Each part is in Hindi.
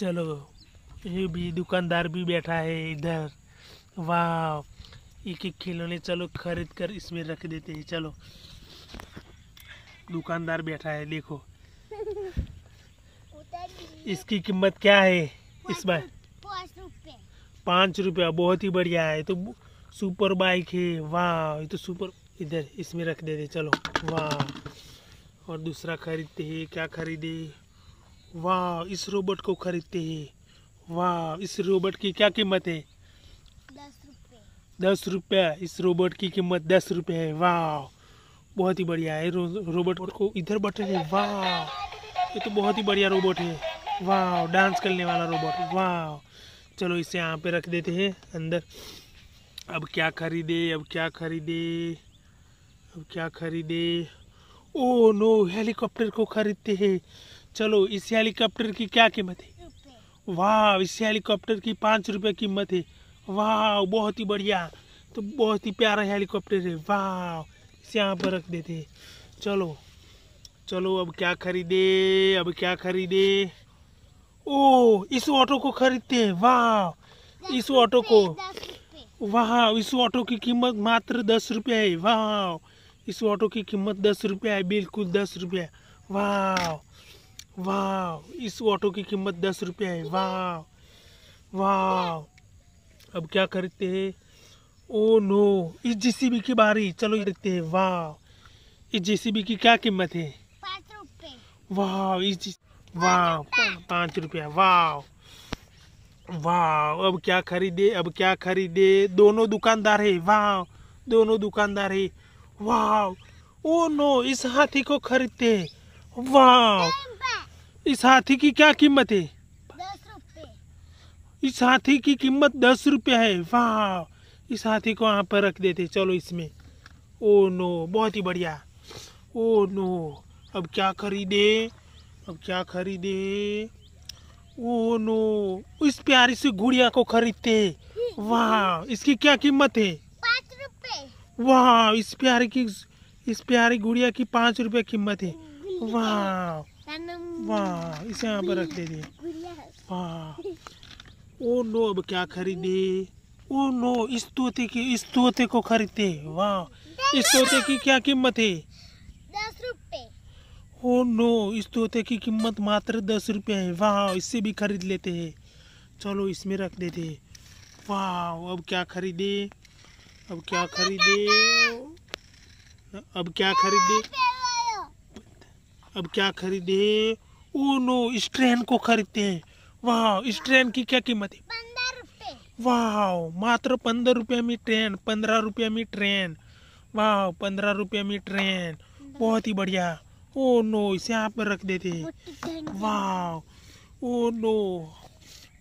चलो ये भी दुकानदार भी बैठा है इधर वाह एक एक खिलौने चलो खरीद कर इसमें रख देते हैं चलो दुकानदार बैठा है देखो इसकी कीमत क्या है इस बार पाँच रुपया बहुत ही बढ़िया है तो सुपर बाइक है वाह ये तो सुपर इधर इसमें रख देते चलो वाह और दूसरा खरीदते हैं क्या खरीदे वाह इस रोबोट को खरीदते हैं वाह इस रोबोट की क्या कीमत है दस रुपया इस रोबोट की कीमत दस रुपये है वाह बहुत ही बढ़िया है रो, रोबोट को इधर बटन है वाह ये तो बहुत ही बढ़िया रोबोट है वाह डांस करने वाला रोबोट वाह चलो इसे यहाँ पे रख देते हैं अंदर अब क्या खरीदे अब क्या खरीदे अब क्या खरीदे ओ नो हेलीकॉप्टर को खरीदते हैं चलो इस हेलीकॉप्टर की क्या कीमत है वाह इस हेलीकॉप्टर की पाँच रुपये कीमत है वाह बहुत ही बढ़िया तो बहुत ही प्यारा हेलीकॉप्टर है वाह इसे यहाँ पर रख देते चलो चलो अब क्या खरीदे अब क्या खरीदे ओ इस ऑटो को खरीदते हैं वाह इस ऑटो को वाह इस ऑटो की कीमत मात्र दस रुपये है वाह इस ऑटो की कीमत दस रुपये है बिल्कुल दस रुपये वाह वाह इस ऑटो की कीमत दस रुपया है वाह वाह अब क्या खरीदते हैं ओ नो इस जेसीबी की बारी चलो देखते हैं वाह इस जेसीबी की क्या कीमत है वाह इस वाह पाँच रुपया वाह वाह अब क्या खरीदे अब क्या खरीदे दोनों दुकानदार है वाह दोनों दुकानदार है वाह ओ नो इस हाथी को खरीदते वाह इस हाथी की क्या कीमत है इस हाथी की कीमत दस रुपये है वाह इस हाथी को वहाँ पर रख देते चलो इसमें ओ नो बहुत ही बढ़िया ओ नो अब क्या खरीदे अब क्या खरीदे ओ नो इस प्यारी से गुड़िया को खरीदते वाह इसकी क्या कीमत है वाह इस प्यारी की इस प्यारी गुड़िया की पाँच रुपये कीमत है वाह वाह इसे यहाँ पर रख दे दिए वाह ओ नो अब क्या खरीदे ओ नो इस तोते के इस तोते को खरीदते वाह इस तोते की क्या कीमत है दस रुपए ओ नो इस तोते की कीमत मात्र दस रुपए है वाह इससे भी खरीद लेते हैं चलो इसमें रख देते वाह अब क्या खरीदे अब क्या खरीदे अब क्या खरीदे अब क्या खरीदे ओ नो इस ट्रेन को खरीदते हैं वाह इस ट्रेन की क्या कीमत है वाह मात्र पंद्रह रुपये में ट्रेन पंद्रह रुपये में ट्रेन वाह पंद्रह रुपये में ट्रेन बहुत ही बढ़िया ओ नो इसे यहाँ पर रख देते हैं वाह ओ नो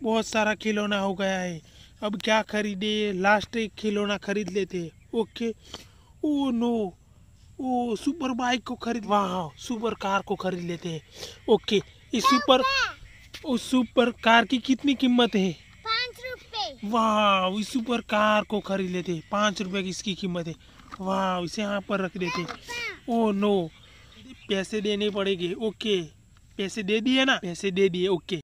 बहुत सारा खिलौना हो गया है अब क्या खरीदे लास्ट एक खिलौना खरीद लेते ओके ओ नो वो सुपर बाइक को खरीद वहाँ सुपर कार को खरीद लेते हैं ओके इस सुपर उस सुपर कार की कितनी कीमत है वाह इस सुपर कार को खरीद लेते हैं पाँच रुपये की इसकी कीमत है वाह इसे यहाँ पर रख देते ओ नो पैसे देने पड़ेंगे ओके पैसे दे दिए ना पैसे दे दिए ओके